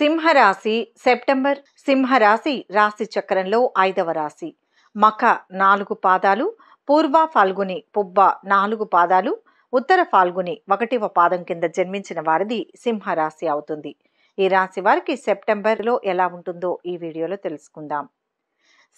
సింహరాశి సెప్టెంబర్ సింహరాశి రాశి చక్రంలో ఐదవ రాశి మఖ నాలుగు పాదాలు పూర్వ ఫాల్గుని పుబ్బ నాలుగు పాదాలు ఉత్తర ఫాల్గుని ఒకటివ పాదం కింద జన్మించిన వారిది సింహరాశి అవుతుంది ఈ రాశి వారికి సెప్టెంబర్లో ఎలా ఉంటుందో ఈ వీడియోలో తెలుసుకుందాం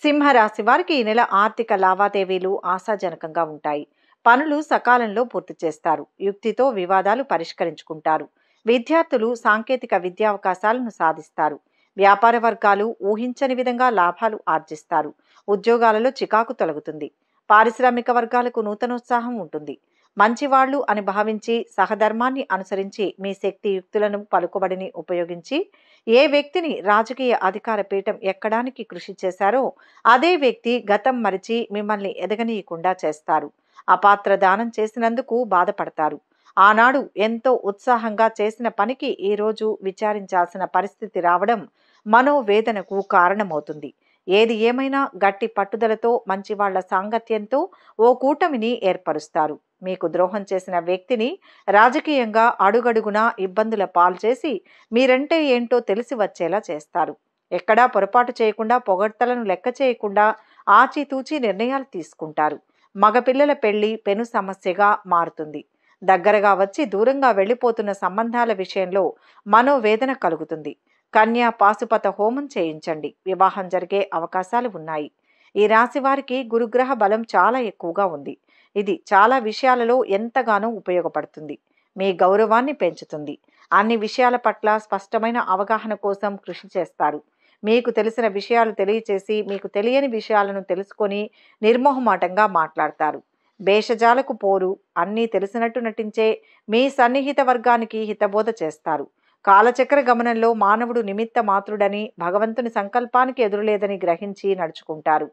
సింహరాశి వారికి ఈ నెల ఆర్థిక లావాదేవీలు ఆశాజనకంగా ఉంటాయి పనులు సకాలంలో పూర్తి చేస్తారు యుక్తితో వివాదాలు పరిష్కరించుకుంటారు విద్యార్థులు సాంకేతిక విద్యావకాశాలను సాధిస్తారు వ్యాపార వర్గాలు ఊహించని విధంగా లాభాలు ఆర్జిస్తారు ఉద్యోగాలలో చికాకు తొలగుతుంది పారిశ్రామిక వర్గాలకు నూతనోత్సాహం ఉంటుంది మంచివాళ్లు అని భావించి సహధర్మాన్ని అనుసరించి మీ శక్తి యుక్తులను పలుకుబడిని ఉపయోగించి ఏ వ్యక్తిని రాజకీయ అధికార పీఠం ఎక్కడానికి కృషి చేశారో అదే వ్యక్తి గతం మరిచి మిమ్మల్ని ఎదగనీయకుండా చేస్తారు అపాత్ర దానం చేసినందుకు బాధపడతారు ఆనాడు ఎంతో ఉత్సాహంగా చేసిన పనికి ఈరోజు విచారించాల్సిన పరిస్థితి రావడం మనోవేదనకు కారణమవుతుంది ఏది ఏమైనా గట్టి పట్టుదలతో మంచివాళ్ల సాంగత్యంతో ఓ కూటమిని ఏర్పరుస్తారు మీకు ద్రోహం చేసిన వ్యక్తిని రాజకీయంగా అడుగడుగునా ఇబ్బందుల పాల్చేసి మీరంటే ఏంటో తెలిసి వచ్చేలా చేస్తారు ఎక్కడా పొరపాటు చేయకుండా పొగడ్తలను లెక్క చేయకుండా ఆచితూచి నిర్ణయాలు తీసుకుంటారు మగపిల్లల పెళ్లి పెను సమస్యగా మారుతుంది దగ్గరగా వచ్చి దూరంగా వెళ్ళిపోతున్న సంబంధాల విషయంలో మనోవేదన కలుగుతుంది కన్యా పాశుపత హోమం చేయించండి వివాహం జరిగే అవకాశాలు ఉన్నాయి ఈ రాశి వారికి గురుగ్రహ బలం చాలా ఎక్కువగా ఉంది ఇది చాలా విషయాలలో ఎంతగానో ఉపయోగపడుతుంది మీ గౌరవాన్ని పెంచుతుంది అన్ని విషయాల పట్ల స్పష్టమైన అవగాహన కోసం కృషి చేస్తారు మీకు తెలిసిన విషయాలు తెలియచేసి మీకు తెలియని విషయాలను తెలుసుకొని నిర్మోహమాటంగా మాట్లాడతారు భేషజాలకు పోరు అన్నీ తెలిసినట్టు నటించే మీ సన్నిహిత వర్గానికి హితబోధ చేస్తారు కాలచక్ర గమనంలో మానవుడు నిమిత్త మాత్రుడని భగవంతుని సంకల్పానికి ఎదురులేదని గ్రహించి నడుచుకుంటారు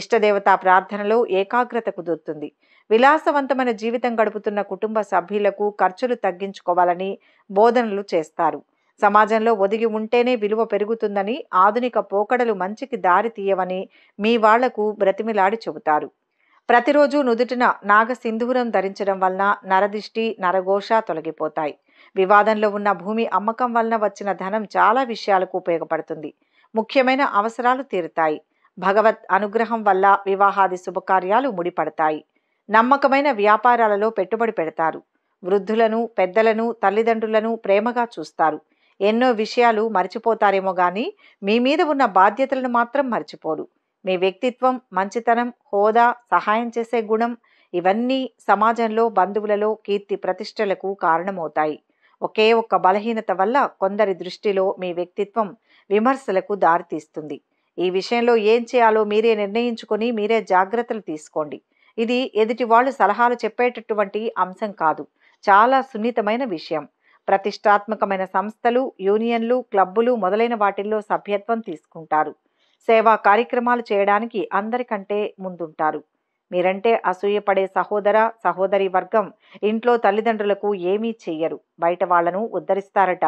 ఇష్టదేవతా ప్రార్థనలో ఏకాగ్రత కుదురుతుంది విలాసవంతమైన జీవితం గడుపుతున్న కుటుంబ సభ్యులకు ఖర్చులు తగ్గించుకోవాలని బోధనలు చేస్తారు సమాజంలో ఒదిగి ఉంటేనే విలువ పెరుగుతుందని ఆధునిక పోకడలు మంచికి దారి తీయవని మీ వాళ్లకు బ్రతిమిలాడి చెబుతారు ప్రతిరోజు నుదుటిన నాగ సింధూరం ధరించడం వలన నరదిష్టి నరఘోష తొలగిపోతాయి వివాదంలో ఉన్న భూమి అమ్మకం వలన వచ్చిన ధనం చాలా విషయాలకు ఉపయోగపడుతుంది ముఖ్యమైన అవసరాలు తీరుతాయి భగవత్ అనుగ్రహం వల్ల వివాహాది శుభకార్యాలు ముడిపడతాయి నమ్మకమైన వ్యాపారాలలో పెట్టుబడి పెడతారు వృద్ధులను పెద్దలను తల్లిదండ్రులను ప్రేమగా చూస్తారు ఎన్నో విషయాలు మర్చిపోతారేమో కానీ మీ మీద ఉన్న బాధ్యతలను మాత్రం మర్చిపోరు నీ వ్యక్తిత్వం మంచితనం హోదా సహాయం చేసే గుణం ఇవన్నీ సమాజంలో బంధువులలో కీర్తి ప్రతిష్టలకు కారణమవుతాయి ఒకే ఒక్క బలహీనత వల్ల కొందరి దృష్టిలో మీ వ్యక్తిత్వం విమర్శలకు దారితీస్తుంది ఈ విషయంలో ఏం చేయాలో మీరే నిర్ణయించుకొని మీరే జాగ్రత్తలు తీసుకోండి ఇది ఎదుటి వాళ్ళు సలహాలు చెప్పేటటువంటి అంశం కాదు చాలా సున్నితమైన విషయం ప్రతిష్టాత్మకమైన సంస్థలు యూనియన్లు క్లబ్బులు మొదలైన వాటిల్లో సభ్యత్వం తీసుకుంటారు సేవా కార్యక్రమాలు చేయడానికి అందరికంటే ముందుంటారు మీరంటే అసూయపడే సహోదర సహోదరి వర్గం ఇంట్లో తల్లిదండ్రులకు ఏమీ చెయ్యరు బయట వాళ్లను ఉద్ధరిస్తారట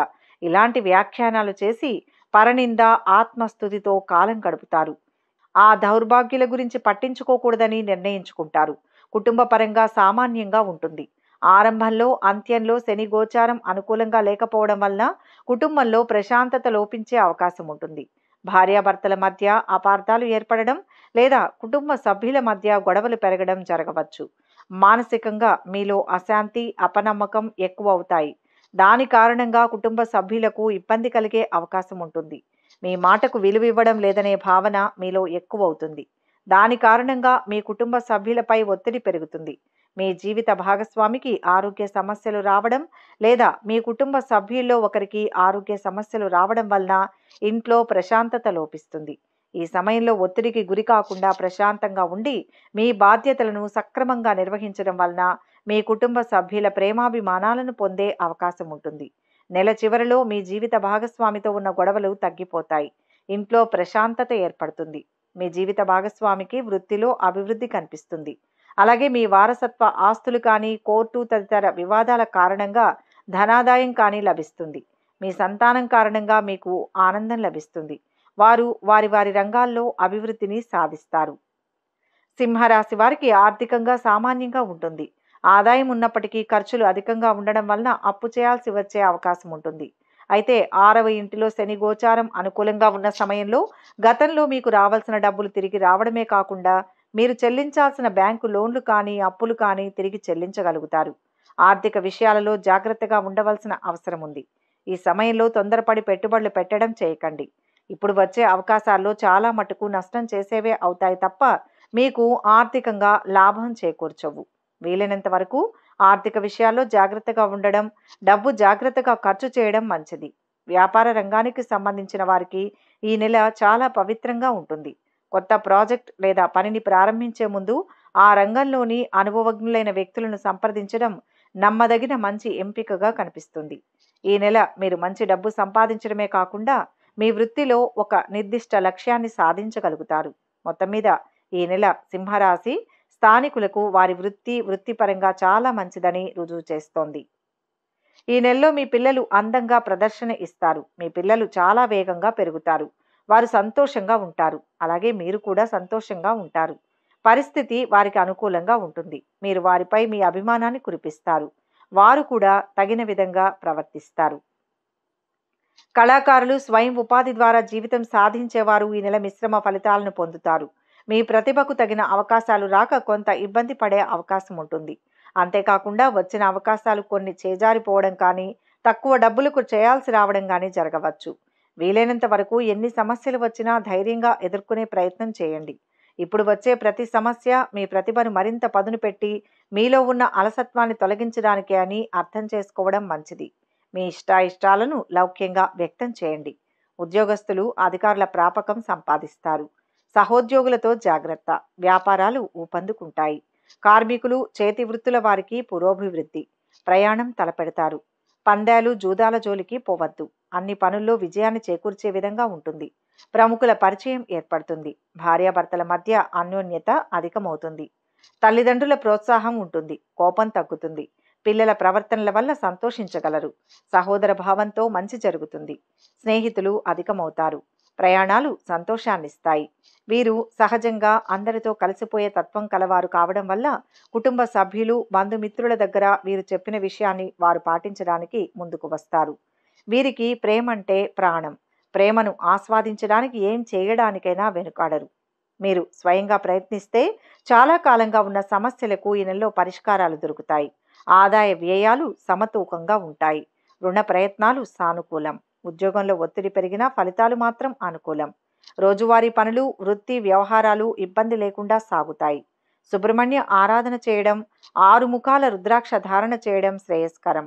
ఇలాంటి వ్యాఖ్యానాలు చేసి పరనింద ఆత్మస్థుతితో కాలం గడుపుతారు ఆ దౌర్భాగ్యుల గురించి పట్టించుకోకూడదని నిర్ణయించుకుంటారు కుటుంబపరంగా సామాన్యంగా ఉంటుంది ఆరంభంలో అంత్యంలో శని గోచారం అనుకూలంగా లేకపోవడం వల్ల కుటుంబంలో ప్రశాంతత లోపించే అవకాశం ఉంటుంది భార్యాభర్తల మధ్య అపార్థాలు ఏర్పడడం లేదా కుటుంబ సభ్యుల మధ్య గొడవలు పెరగడం జరగవచ్చు మానసికంగా మీలో అశాంతి అపనమ్మకం ఎక్కువ అవుతాయి దాని కారణంగా కుటుంబ సభ్యులకు ఇబ్బంది కలిగే అవకాశం ఉంటుంది మీ మాటకు విలువ ఇవ్వడం లేదనే భావన మీలో ఎక్కువ అవుతుంది దాని కారణంగా మీ కుటుంబ సభ్యులపై ఒత్తిడి పెరుగుతుంది మీ జీవిత భాగస్వామికి ఆరోగ్య సమస్యలు రావడం లేదా మీ కుటుంబ సభ్యుల్లో ఒకరికి ఆరోగ్య సమస్యలు రావడం వలన ఇంట్లో ప్రశాంతత లోపిస్తుంది ఈ సమయంలో ఒత్తిడికి గురి కాకుండా ప్రశాంతంగా ఉండి మీ బాధ్యతలను సక్రమంగా నిర్వహించడం వలన మీ కుటుంబ సభ్యుల ప్రేమాభిమానాలను పొందే అవకాశం ఉంటుంది నెల చివరిలో మీ జీవిత భాగస్వామితో ఉన్న గొడవలు తగ్గిపోతాయి ఇంట్లో ప్రశాంతత ఏర్పడుతుంది మీ జీవిత భాగస్వామికి వృత్తిలో అభివృద్ధి కనిపిస్తుంది అలాగే మీ వారసత్వ ఆస్తులు కానీ కోర్టు తదితర వివాదాల కారణంగా ధనాదాయం కానీ లభిస్తుంది మీ సంతానం కారణంగా మీకు ఆనందం లభిస్తుంది వారు వారి వారి రంగాల్లో అభివృద్ధిని సాధిస్తారు సింహరాశి వారికి ఆర్థికంగా సామాన్యంగా ఉంటుంది ఆదాయం ఉన్నప్పటికీ ఖర్చులు అధికంగా ఉండడం వలన అప్పు చేయాల్సి వచ్చే అవకాశం ఉంటుంది అయితే ఆరవ ఇంటిలో శని గోచారం అనుకూలంగా ఉన్న సమయంలో గతంలో మీకు రావాల్సిన డబ్బులు తిరిగి రావడమే కాకుండా మీరు చెల్లించాల్సిన బ్యాంకు లోన్లు కానీ అప్పులు కానీ తిరిగి చెల్లించగలుగుతారు ఆర్థిక విషయాలలో జాగ్రత్తగా ఉండవలసిన అవసరం ఉంది ఈ సమయంలో తొందరపడి పెట్టుబడులు పెట్టడం చేయకండి ఇప్పుడు వచ్చే అవకాశాల్లో చాలా మటుకు నష్టం చేసేవే అవుతాయి తప్ప మీకు ఆర్థికంగా లాభం చేకూర్చవు వీలైనంత వరకు ఆర్థిక విషయాల్లో జాగ్రత్తగా ఉండడం డబ్బు జాగ్రత్తగా ఖర్చు చేయడం మంచిది వ్యాపార రంగానికి సంబంధించిన వారికి ఈ నెల చాలా పవిత్రంగా ఉంటుంది కొత్త ప్రాజెక్ట్ లేదా పనిని ప్రారంభించే ముందు ఆ రంగంలోని అనుభవజ్ఞులైన వ్యక్తులను సంప్రదించడం నమ్మదగిన మంచి ఎంపికగా కనిపిస్తుంది ఈ నెల మీరు మంచి డబ్బు సంపాదించడమే కాకుండా మీ వృత్తిలో ఒక నిర్దిష్ట లక్ష్యాన్ని సాధించగలుగుతారు మొత్తం మీద ఈ నెల సింహరాశి స్థానికులకు వారి వృత్తి వృత్తిపరంగా చాలా మంచిదని రుజువు చేస్తోంది ఈ నెలలో మీ పిల్లలు అందంగా ప్రదర్శన ఇస్తారు మీ పిల్లలు చాలా వేగంగా పెరుగుతారు వారు సంతోషంగా ఉంటారు అలాగే మీరు కూడా సంతోషంగా ఉంటారు పరిస్థితి వారికి అనుకూలంగా ఉంటుంది మీరు వారిపై మీ అభిమానాన్ని కురిపిస్తారు వారు కూడా తగిన విధంగా ప్రవర్తిస్తారు కళాకారులు స్వయం ఉపాధి ద్వారా జీవితం సాధించేవారు ఈ నెల మిశ్రమ ఫలితాలను పొందుతారు మీ ప్రతిభకు తగిన అవకాశాలు రాక కొంత ఇబ్బంది పడే అవకాశం ఉంటుంది అంతేకాకుండా వచ్చిన అవకాశాలు కొన్ని చేజారిపోవడం కానీ తక్కువ డబ్బులకు చేయాల్సి రావడం కానీ జరగవచ్చు వీలైనంత వరకు ఎన్ని సమస్యలు వచ్చినా ధైర్యంగా ఎదుర్కొనే ప్రయత్నం చేయండి ఇప్పుడు వచ్చే ప్రతి సమస్య మీ ప్రతిభను మరింత పదును పెట్టి మీలో ఉన్న అలసత్వాన్ని తొలగించడానికే అని అర్థం చేసుకోవడం మంచిది మీ ఇష్టాయిష్టాలను లౌక్యంగా వ్యక్తం చేయండి ఉద్యోగస్తులు అధికారుల ప్రాపకం సంపాదిస్తారు సహోద్యోగులతో జాగ్రత్త వ్యాపారాలు ఊపందుకుంటాయి కార్మికులు చేతి వృత్తుల వారికి పురోభివృద్ధి ప్రయాణం తలపెడతారు పందాలు జూదాల జోలికి పోవద్దు అన్ని పనుల్లో విజయాన్ని చేకూర్చే విధంగా ఉంటుంది ప్రముఖుల పరిచయం ఏర్పడుతుంది భార్యాభర్తల మధ్య అన్యోన్యత అధికమవుతుంది తల్లిదండ్రుల ప్రోత్సాహం ఉంటుంది కోపం తగ్గుతుంది పిల్లల ప్రవర్తనల వల్ల సంతోషించగలరు సహోదర భావంతో మంచి జరుగుతుంది స్నేహితులు అధికమవుతారు ప్రయాణాలు సంతోషాన్నిస్తాయి వీరు సహజంగా అందరితో కలిసిపోయే తత్వం కలవారు కావడం వల్ల కుటుంబ సభ్యులు బంధుమిత్రుల దగ్గర వీరు చెప్పిన విషయాన్ని వారు పాటించడానికి ముందుకు వస్తారు వీరికి ప్రేమంటే ప్రాణం ప్రేమను ఆస్వాదించడానికి ఏం చేయడానికైనా వెనుకాడరు మీరు స్వయంగా ప్రయత్నిస్తే చాలా కాలంగా ఉన్న సమస్యలకు ఈ నెలలో పరిష్కారాలు దొరుకుతాయి ఆదాయ వ్యయాలు సమతూకంగా ఉంటాయి రుణ ప్రయత్నాలు సానుకూలం ఉద్యోగంలో ఒత్తిడి పెరిగినా ఫలితాలు మాత్రం అనుకూలం రోజువారీ పనులు వృత్తి వ్యవహారాలు ఇబ్బంది లేకుండా సాగుతాయి సుబ్రహ్మణ్య ఆరాధన చేయడం ఆరు ముఖాల రుద్రాక్ష ధారణ చేయడం శ్రేయస్కరం